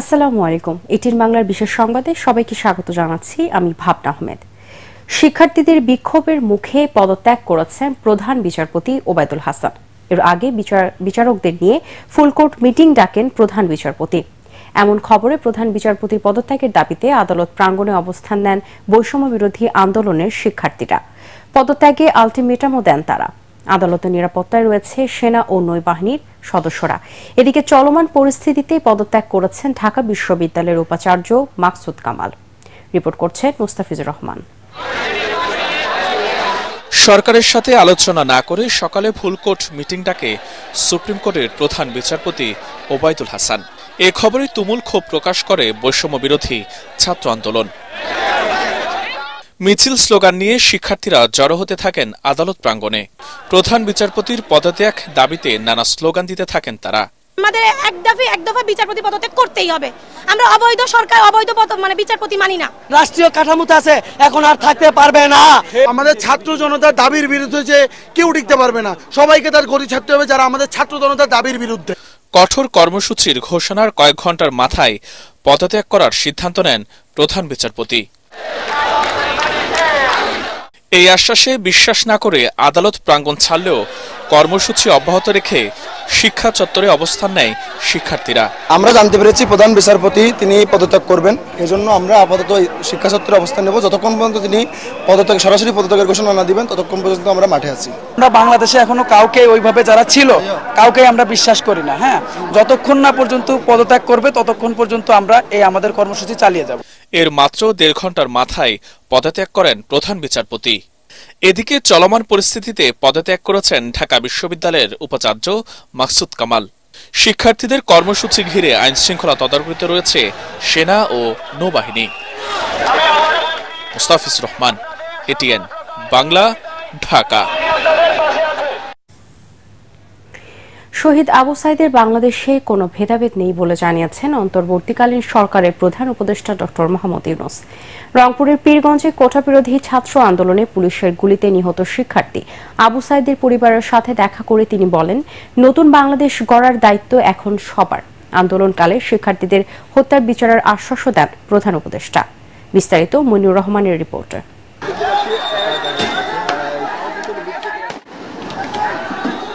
আসসালামু আলাইকুম এটির বাংলার বিশেষ সংবাদে সবাইকে স্বাগত জানাচ্ছি আমি ভাবনা আহমেদ শিক্ষার্থীদের বিক্ষোভের মুখে পদত্যাগ করেছেন প্রধান বিচারপতি ওবায়দুল হাসান এর আগে বিচার বিচারকদের নিয়ে ফুলকোর্ট মিটিং ডাকেন প্রধান বিচারপতি এমন খবরে প্রধান বিচারপতির পদত্যাগের দাবিতে আদালত প্রাঙ্গণে অবস্থান নেন বৈষম্য বিরোধী আন্দোলনের শিক্ষার্থীরা পদত্যাগে আলটিমেটামও দেন তারা আদালতের নিরাপত্তায় রয়েছে সেনা ও নৌবাহিনীর সদস্যরা এদিকে চলমান পরিস্থিতিতে পদত্যাগ করেছেন ঢাকা বিশ্ববিদ্যালয়ের উপাচার্য মাকসুদ কামাল রিপোর্ট করছে মুস্তাফিজুর রহমান সরকারের সাথে আলোচনা না করে সকালে ফুলকোর্ট মিটিং ডাকে সুপ্রিম কোর্টের প্রধান বিচারপতি ওবায়দুল হাসান এ খবরে তুমুল ক্ষোভ প্রকাশ করে বৈষম্য বিরোধী ছাত্র আন্দোলন মিছিল স্লোগান নিয়ে শিক্ষার্থীরা জড়ো হতে থাকেন আদালত প্রাঙ্গণে প্রধান বিচারপতির পদত্যাগ দাবিতে নানা স্লোগান দিতে থাকেন তারা আমাদের এক দফে এক দফা বিচারপতি পদত্যাগ করতেই হবে আমরা অবৈধ সরকার অবৈধ মানে বিচারপতি মানি না রাষ্ট্রীয় আছে এখন আর থাকতে পারবে না আমাদের ছাত্র জনতার দাবির বিরুদ্ধে যে কেউ টিকতে পারবে না সবাইকে তার গড়ি ছাড়তে হবে যারা আমাদের ছাত্র জনতার দাবির বিরুদ্ধে কঠোর কর্মসূচির ঘোষণার কয়েক ঘন্টার মাথায় পদত্যাগ করার সিদ্ধান্ত নেন প্রধান বিচারপতি এই আশ্বাসে বিশ্বাস না করে আদালত প্রাঙ্গণ ছাড়লেও কর্মসূচি অব্যাহত রেখে শিক্ষা চত্বরে অবস্থান নেয় শিক্ষার্থীরা আমরা জানতে পেরেছি প্রধান বিচারপতি তিনি পদত্যাগ করবেন এজন্য আমরা আপাতত শিক্ষা চত্বরে অবস্থান নেব যতক্ষণ পর্যন্ত তিনি পদত্যাগ সরাসরি পদত্যাগের ঘোষণা না দিবেন ততক্ষণ পর্যন্ত আমরা মাঠে আছি আমরা বাংলাদেশে এখনো কাউকে ওইভাবে যারা ছিল কাউকে আমরা বিশ্বাস করি না হ্যাঁ যতক্ষণ না পর্যন্ত পদত্যাগ করবে ততক্ষণ পর্যন্ত আমরা এই আমাদের কর্মসূচি চালিয়ে যাব এর মাত্র দেড় ঘন্টার মাথায় পদত্যাগ করেন প্রধান বিচারপতি এদিকে চলমান পরিস্থিতিতে পদত্যাগ করেছেন ঢাকা বিশ্ববিদ্যালয়ের উপাচার্য মাকসুদ কামাল শিক্ষার্থীদের কর্মসূচি ঘিরে আইন শৃঙ্খলা তদারকিতে রয়েছে সেনা ও নৌবাহিনী মুস্তাফিজ রহমান এটিএন বাংলা ঢাকা শহীদ আবু সাইদের বাংলাদেশে কোনো ভেদাভেদ নেই বলে জানিয়েছেন অন্তর্বর্তীকালীন সরকারের প্রধান উপদেষ্টা ডক্টর মোহাম্মদ ইউনুস রংপুরের পীরগঞ্জে কোটাবিরোধী ছাত্র আন্দোলনে পুলিশের গুলিতে নিহত শিক্ষার্থী আবু সাইদের পরিবারের সাথে দেখা করে তিনি বলেন নতুন বাংলাদেশ গড়ার দায়িত্ব এখন সবার আন্দোলনকালে শিক্ষার্থীদের হত্যার বিচারের আশ্বাস দেন প্রধান উপদেষ্টা বিস্তারিত মনির রহমানের রিপোর্ট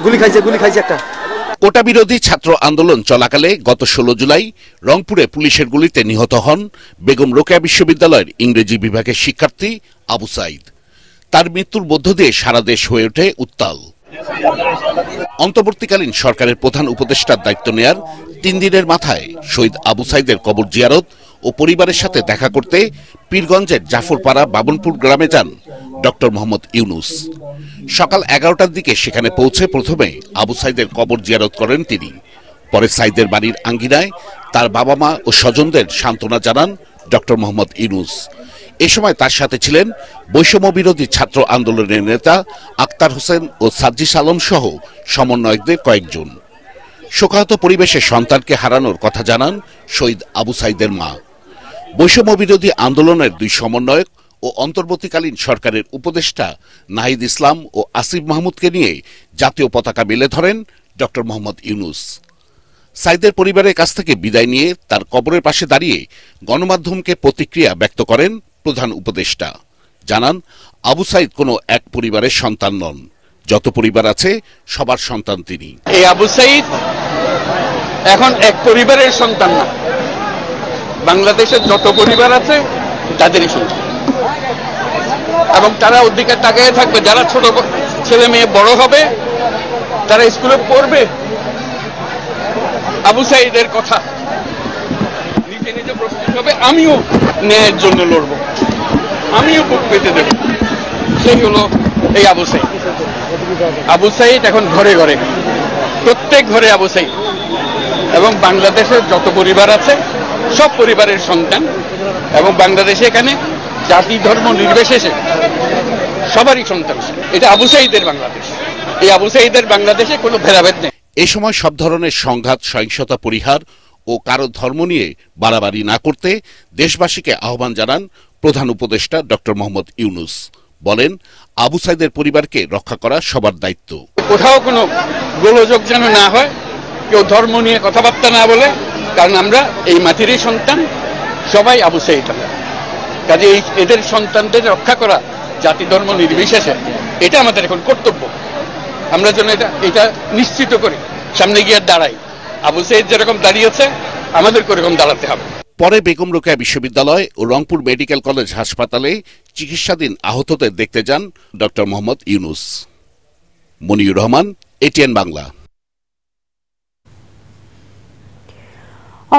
গুলি খাইছে গুলি খাইছে একটা কোটা বিরোধী ছাত্র আন্দোলন চলাকালে গত ১৬ জুলাই রংপুরে পুলিশের গুলিতে নিহত হন বেগম রোকেয়া বিশ্ববিদ্যালয়ের ইংরেজি বিভাগের শিক্ষার্থী আবু সাইদ তার মৃত্যুর মধ্য দিয়ে সারা দেশ হয়ে ওঠে উত্তাল অন্তর্বর্তীকালীন সরকারের প্রধান উপদেষ্টার দায়িত্ব নেয়ার তিন দিনের মাথায় শহীদ আবু সাইদের কবর জিয়ারত ও পরিবারের সাথে দেখা করতে পীরগঞ্জের জাফরপাড়া বাবনপুর গ্রামে যান ডক্টর মোহাম্মদ ইউনুস সকাল এগারোটার দিকে সেখানে পৌঁছে প্রথমে আবু সাইদের কবর জিয়ারত করেন তিনি পরে সাইদের বাড়ির আঙ্গিনায় তার বাবা মা ও স্বজনদের সান্ত্বনা জানান ডক্টর মোহাম্মদ ইউনুস এ সময় তার সাথে ছিলেন বৈষম্য বিরোধী ছাত্র আন্দোলনের নেতা আক্তার হোসেন ও সাজ্জি সালম সহ সমন্বয়কদের কয়েকজন শোকাহত পরিবেশে সন্তানকে হারানোর কথা জানান শহীদ আবু সাইদের মা বৈষম্য বিরোধী আন্দোলনের দুই সমন্বয়ক ও অন্তর্বর্তীকালীন সরকারের উপদেষ্টা নাহিদ ইসলাম ও আসিফ মাহমুদকে নিয়ে জাতীয় পতাকা মেলে ধরেন ড মোহাম্মদ ইউনুস সাইদের পরিবারের কাছ থেকে বিদায় নিয়ে তার কবরের পাশে দাঁড়িয়ে গণমাধ্যমকে প্রতিক্রিয়া ব্যক্ত করেন প্রধান উপদেষ্টা জানান আবু সাইদ কোনো এক পরিবারের সন্তান নন যত পরিবার আছে সবার সন্তান তিনি এই আবু সাইদ এখন এক পরিবারের সন্তান না বাংলাদেশের যত পরিবার আছে তাদেরই সন্তান এবং তারা ওর দিকে তাকিয়ে থাকবে যারা ছোট ছেলে মেয়ে বড় হবে তারা স্কুলে পড়বে আবু সাইদের কথা নিজে নিজে প্রস্তুত হবে আমিও ন্যায়ের জন্য লড়ব আমিও বুক পেতে দেব সেই হল এই আবু সাইদ আবু সাইদ এখন ঘরে ঘরে প্রত্যেক ঘরে আবু সাইদ এবং বাংলাদেশের যত পরিবার আছে সব পরিবারের সন্তান এবং বাংলাদেশে এখানে জাতি ধর্ম নির্বিশেষে সবারই সন্তান এটা আবু সাইদের বাংলাদেশ এই আবু সাইদের বাংলাদেশে কোনো ভেদাভেদ নেই এ সময় সব ধরনের সংঘাত সহিংসতা পরিহার ও কারো ধর্ম নিয়ে বাড়াবাড়ি না করতে দেশবাসীকে আহ্বান জানান প্রধান উপদেষ্টা ডক্টর মোহাম্মদ ইউনুস বলেন আবু সাইদের পরিবারকে রক্ষা করা সবার দায়িত্ব কোথাও কোনো গোলযোগ যেন না হয় কেউ ধর্ম নিয়ে কথাবার্তা না বলে কারণ আমরা এই মাটিরই সন্তান সবাই আবু সাইদ কাজে এই এদের সন্তানদের রক্ষা করা জাতি ধর্ম নির্বিশেষে এটা আমাদের এখন কর্তব্য আমরা যেন এটা এটা নিশ্চিত করি সামনে গিয়ে দাঁড়াই আবু সৈয়দ যেরকম দাঁড়িয়েছে আমাদেরকে ওরকম দাঁড়াতে হবে পরে বেগম রোকেয়া বিশ্ববিদ্যালয় ও রংপুর মেডিকেল কলেজ হাসপাতালে চিকিৎসাধীন আহতদের দেখতে যান ডক্টর মোহাম্মদ ইউনুস মনিউর রহমান এটিএন বাংলা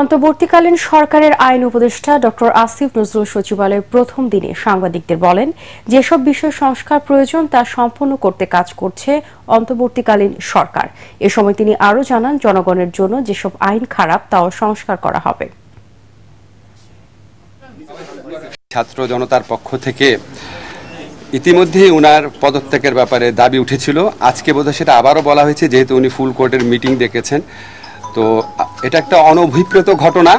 অন্তর্বর্তীকালীন সরকারের আইন উপদেষ্টা ড আসিফ নজরুল সচিবালয়ের প্রথম দিনে সাংবাদিকদের বলেন যেসব বিষয় সংস্কার প্রয়োজন তা সম্পন্ন করতে কাজ করছে অন্তর্বর্তীকালীন সরকার এ সময় তিনি আরও জানান জনগণের জন্য যেসব আইন খারাপ তাও সংস্কার করা হবে ছাত্র জনতার পক্ষ থেকে ইতিমধ্যেই ওনার পদত্যাগের ব্যাপারে দাবি উঠেছিল আজকে বোধহয় সেটা আবারও বলা হয়েছে যেহেতু উনি ফুল কোর্টের মিটিং দেখেছেন তো এটা একটা অনভিপ্রেত ঘটনা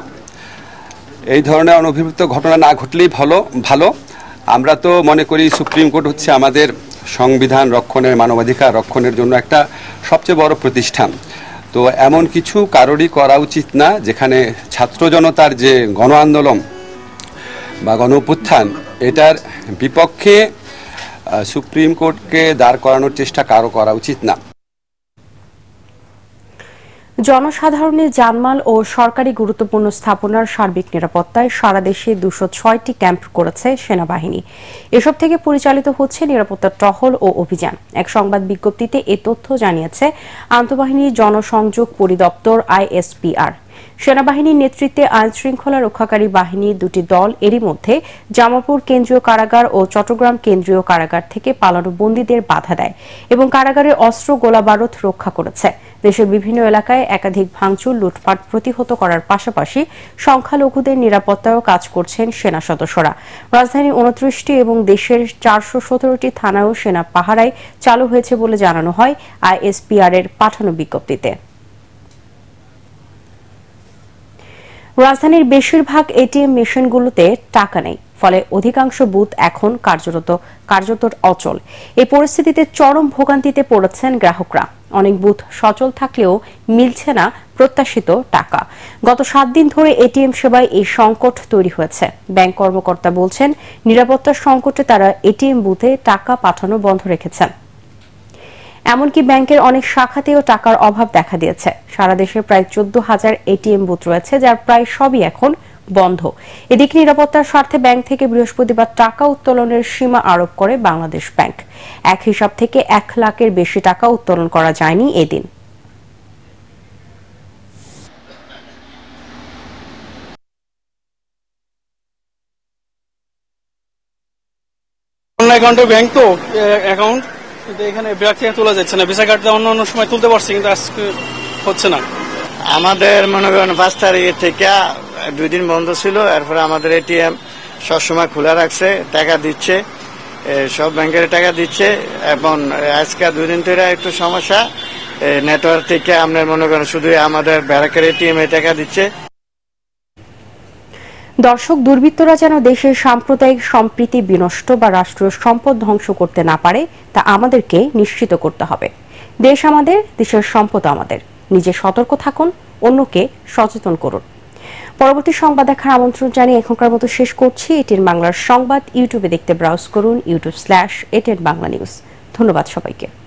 এই ধরনের অনভিপ্রেত ঘটনা না ঘটলেই ভালো ভালো আমরা তো মনে করি সুপ্রিম কোর্ট হচ্ছে আমাদের সংবিধান রক্ষণের মানবাধিকার রক্ষণের জন্য একটা সবচেয়ে বড় প্রতিষ্ঠান তো এমন কিছু কারোরই করা উচিত না যেখানে ছাত্র জনতার যে গণ আন্দোলন বা গণ উত্থান এটার বিপক্ষে সুপ্রিম কোর্টকে দাঁড় করানোর চেষ্টা কারো করা উচিত না জনসাধারণের জানমাল ও সরকারি গুরুত্বপূর্ণ স্থাপনার সার্বিক নিরাপত্তায় সারা দেশে দুশো ছয়টি ক্যাম্প করেছে সেনাবাহিনী এসব থেকে পরিচালিত হচ্ছে নিরাপত্তা টহল ও অভিযান এক সংবাদ বিজ্ঞপ্তিতে এ তথ্য জানিয়েছে আন্তঃবাহিনীর জনসংযোগ পরিদপ্তর আইএসপিআর সেনাবাহিনীর নেতৃত্বে আইন শৃঙ্খলা রক্ষাকারী বাহিনীর দুটি দল এরই মধ্যে জামালপুর কেন্দ্রীয় কারাগার ও চট্টগ্রাম কেন্দ্রীয় কারাগার থেকে পালানো বন্দীদের বাধা দেয় এবং কারাগারের অস্ত্র গোলাবারুদ রক্ষা করেছে দেশের বিভিন্ন এলাকায় একাধিক ভাঙচুর লুটপাট প্রতিহত করার পাশাপাশি সংখ্যালঘুদের নিরাপত্তায়ও কাজ করছেন সেনা সদস্যরা রাজধানীর উনত্রিশটি এবং দেশের চারশো সতেরোটি থানায়ও সেনা পাহারায় চালু হয়েছে বলে জানানো হয় আইএসপিআর এর পাঠানো বিজ্ঞপ্তিতে রাজধানীর বেশিরভাগ এটিএম মেশিনগুলোতে টাকা নেই ফলে অধিকাংশ বুথ এখন কার্যরত কার্যত অচল এই পরিস্থিতিতে চরম ভোগান্তিতে পড়েছেন গ্রাহকরা অনেক বুথ সচল থাকলেও মিলছে না প্রত্যাশিত টাকা গত সাত দিন ধরে এটিএম সেবায় এই সংকট তৈরি হয়েছে ব্যাংক কর্মকর্তা বলছেন নিরাপত্তার সংকটে তারা এটিএম বুথে টাকা পাঠানো বন্ধ রেখেছেন এমনকি ব্যাংকের অনেক শাখাতেও টাকার অভাব দেখা দিয়েছে সারা দেশে প্রায় চোদ্দ হাজার এটিএম বুথ রয়েছে যার প্রায় সবই এখন বন্ধ এদিক নিরাপত্তার স্বার্থে ব্যাংক থেকে বৃহস্পতিবার টাকা উত্তোলনের সীমা আরোপ করে বাংলাদেশ ব্যাংক এক হিসাব থেকে এক লাখের বেশি টাকা উত্তোলন করা যায়নি এদিন অ্যাকাউন্টে ব্যাংক তো অ্যাকাউন্ট কিন্তু এখানে ব্যাগ থেকে তোলা যাচ্ছে না ভিসা কার্ডটা অন্য অন্য সময় তুলতে পারছি কিন্তু আজকে হচ্ছে না আমাদের মনে করেন পাঁচ তারিখ থেকে দুই দিন বন্ধ ছিল এরপরে আমাদের এটিএম সবসময় খোলা রাখছে টাকা দিচ্ছে সব ব্যাংকের টাকা দিচ্ছে এবং আজকে দুই দিন ধরে একটু সমস্যা নেটওয়ার্ক থেকে আপনার মনে করেন শুধু আমাদের ব্যারাকের এটিএম এ টাকা দিচ্ছে দর্শক দুর্বৃত্তরা যেন দেশের সাম্প্রদায়িক সম্প্রীতি বিনষ্ট বা রাষ্ট্রীয় সম্পদ ধ্বংস করতে না পারে তা আমাদেরকে নিশ্চিত করতে হবে দেশ আমাদের দেশের সম্পদ আমাদের নিজে সতর্ক থাকুন অন্যকে সচেতন করুন পরবর্তী সংবাদ দেখার আমন্ত্রণ জানিয়ে এখনকার মতো শেষ করছি এটির বাংলার সংবাদ ইউটিউবে দেখতে ব্রাউজ করুন YouTube slash ATN Bangla news ধন্যবাদ সবাইকে